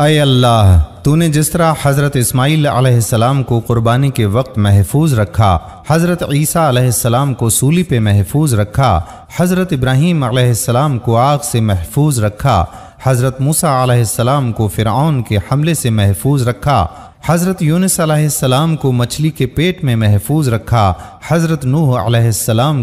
अय अल्लाह तूने जिस तरह हज़रत इस्माईल आसमाम को क़ुरबानी के वक्त महफूज रखा हज़रत ईसा को सूली पे महफूज रखा हज़रत इब्राहीम को आग से महफूज रखा हज़रत मूसा आसमाम को फ़िरौन के हमले से महफूज रखा हज़रत यूनसम को मछली के पेट में महफूज रखा हज़रत नूह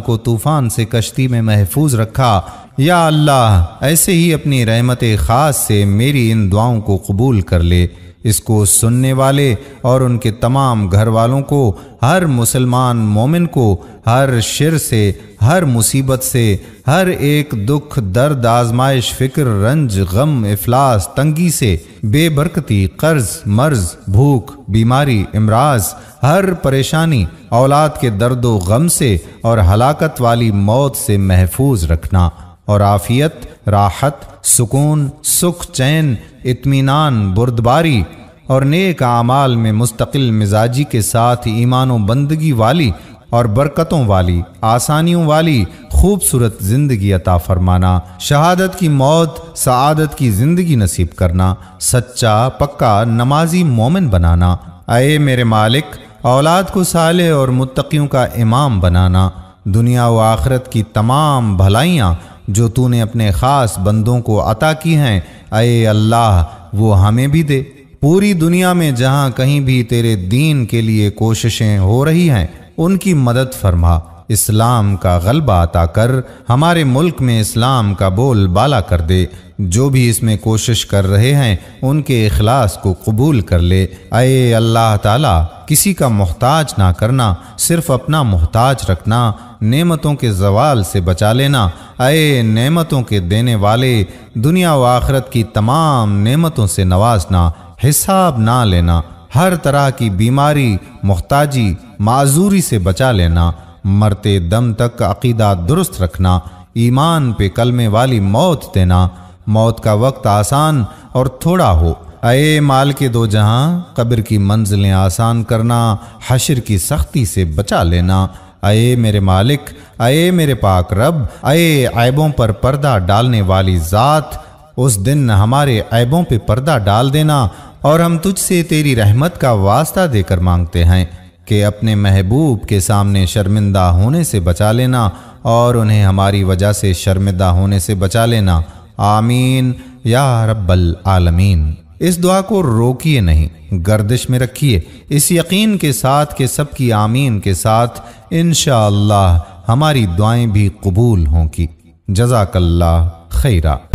को तूफ़ान से कश्ती में महफूज रखा या अल्लाह ऐसे ही अपनी रहमत ख़ास से मेरी इन दुआओं को कबूल कर ले इसको सुनने वाले और उनके तमाम घर वालों को हर मुसलमान मोमिन को हर शिर से हर मुसीबत से हर एक दुख दर्द आजमाइश फिक्र रंज गम इफलास तंगी से बेबरकती कर्ज मर्ज भूख बीमारी इमराज हर परेशानी औलाद के दर्द गम से और हलाकत वाली मौत से महफूज रखना और आफ़ियत राहत सुकून सुख चैन इत्मीनान बुरदबारी और नेक आमाल में मुस्तकिल मिजाजी के साथ ईमान बंदगी वाली और बरकतों वाली आसानियों वाली खूबसूरत ज़िंदगी अता फरमाना शहादत की मौत सआदत की ज़िंदगी नसीब करना सच्चा पक्का नमाजी मोमिन बनाना आए मेरे मालिक औलाद को साले और मुतकीयों का इमाम बनाना दुनिया व आखरत की तमाम भलाइयाँ जो तूने अपने ख़ास बंदों को अता की हैं अय अल्लाह वो हमें भी दे पूरी दुनिया में जहाँ कहीं भी तेरे दीन के लिए कोशिशें हो रही हैं उनकी मदद फरमा इस्लाम का गलबा अता कर हमारे मुल्क में इस्लाम का बोल बाला कर दे जो भी इसमें कोशिश कर रहे हैं उनके अखलास को कबूल कर ले अय अल्लाह ताला किसी का मोहताज ना करना सिर्फ अपना मोहताज रखना नेमतों के जवाल से बचा लेना आए नेमतों के देने वाले दुनिया व आखरत की तमाम नेमतों से नवाजना हिसाब ना लेना हर तरह की बीमारी मुहताजी माजूरी से बचा लेना मरते दम तक अकीदा दुरुस्त रखना ईमान पे कलमे वाली मौत देना मौत का वक्त आसान और थोड़ा हो अए माल के दो जहां कब्र की मंजिलें आसान करना हशर की सख्ती से बचा लेना अये मेरे मालिक अये मेरे पाक रब अये ऐबों पर पर्दा डालने वाली ज़ात उस दिन हमारे ऐबों पे पर्दा डाल देना और हम तुझसे तेरी रहमत का वास्ता देकर मांगते हैं कि अपने महबूब के सामने शर्मिंदा होने से बचा लेना और उन्हें हमारी वजह से शर्मिंदा होने से बचा लेना आमीन या रब्बल आलमीन इस दुआ को रोकिए नहीं गर्दिश में रखिए इस यकीन के साथ के सबकी आमीन के साथ इन हमारी दुआएं भी कबूल होंगी जजाकल्ला खैरा